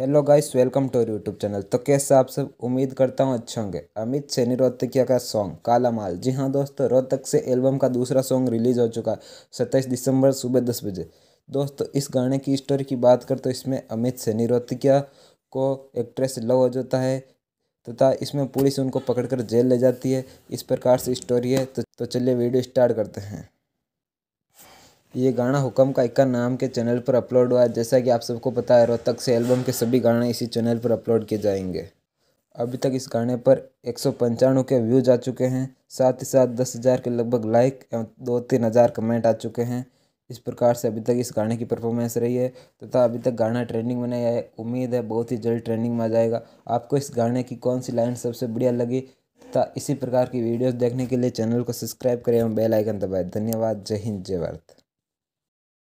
hello guys welcome to YouTube channel तो कैसे आप सब उम्मीद करता हूँ अच्छे होंगे अमित सैनी रोहतकिया का सॉन्ग काला माल जी हाँ दोस्तों रोहतक से एल्बम का दूसरा सॉन्ग रिलीज हो चुका सत्ताईस दिसंबर सुबह दस बजे दोस्तों इस गाने की स्टोरी की बात कर तो इसमें अमित सैनी रोहतकिया को एक्ट्रेस लव हो जाता है तथा तो इसमें पुलिस उनको पकड़कर जेल ले जाती है इस प्रकार से स्टोरी है तो, तो चलिए वीडियो स्टार्ट करते हैं ये गाना हुक्म का इक्का नाम के चैनल पर अपलोड हुआ है जैसा कि आप सबको पता है रोहतक से एल्बम के सभी गाने इसी चैनल पर अपलोड किए जाएंगे अभी तक इस गाने पर एक के व्यूज आ चुके हैं साथ ही साथ दस हज़ार के लगभग लाइक एवं दो तीन हज़ार कमेंट आ चुके हैं इस प्रकार से अभी तक इस गाने की परफॉर्मेंस रही है तथा तो अभी तक गाना ट्रेंडिंग में नहीं आया उम्मीद है बहुत ही जल्द ट्रेंडिंग में आ जाएगा आपको इस गाने की कौन सी लाइन सबसे बढ़िया लगी तथा इसी प्रकार की वीडियोस देखने के लिए चैनल को सब्सक्राइब करें एवं बेल आइकन दबाएं धन्यवाद जय हिंद जय भारत